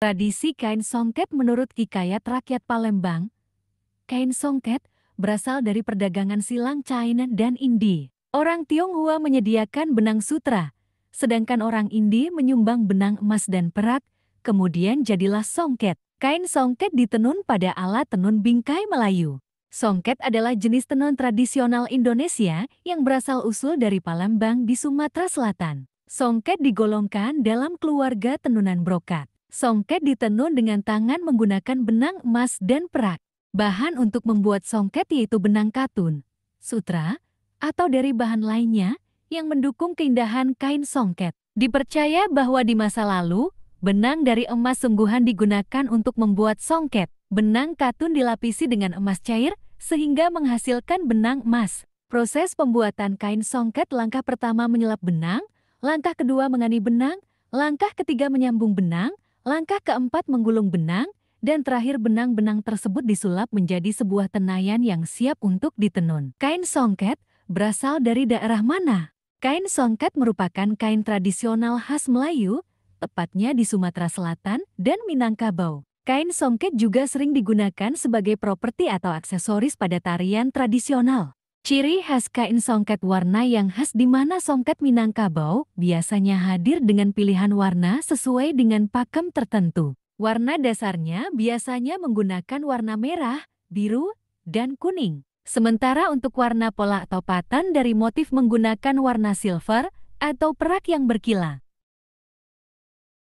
Tradisi kain songket menurut hikayat rakyat Palembang, kain songket berasal dari perdagangan silang China dan Indi. Orang Tionghoa menyediakan benang sutra, sedangkan orang Indi menyumbang benang emas dan perak, kemudian jadilah songket. Kain songket ditenun pada alat tenun bingkai Melayu. Songket adalah jenis tenun tradisional Indonesia yang berasal usul dari Palembang di Sumatera Selatan. Songket digolongkan dalam keluarga tenunan brokat. Songket ditenun dengan tangan menggunakan benang emas dan perak. Bahan untuk membuat songket yaitu benang katun, sutra, atau dari bahan lainnya yang mendukung keindahan kain songket. Dipercaya bahwa di masa lalu, benang dari emas sungguhan digunakan untuk membuat songket. Benang katun dilapisi dengan emas cair sehingga menghasilkan benang emas. Proses pembuatan kain songket langkah pertama menyelap benang, langkah kedua mengani benang, langkah ketiga menyambung benang, Langkah keempat menggulung benang, dan terakhir benang-benang tersebut disulap menjadi sebuah tenayan yang siap untuk ditenun. Kain songket berasal dari daerah mana? Kain songket merupakan kain tradisional khas Melayu, tepatnya di Sumatera Selatan dan Minangkabau. Kain songket juga sering digunakan sebagai properti atau aksesoris pada tarian tradisional. Ciri khas kain songket warna yang khas di mana songket Minangkabau biasanya hadir dengan pilihan warna sesuai dengan pakem tertentu. Warna dasarnya biasanya menggunakan warna merah, biru, dan kuning. Sementara untuk warna pola atau patan dari motif menggunakan warna silver atau perak yang berkilau.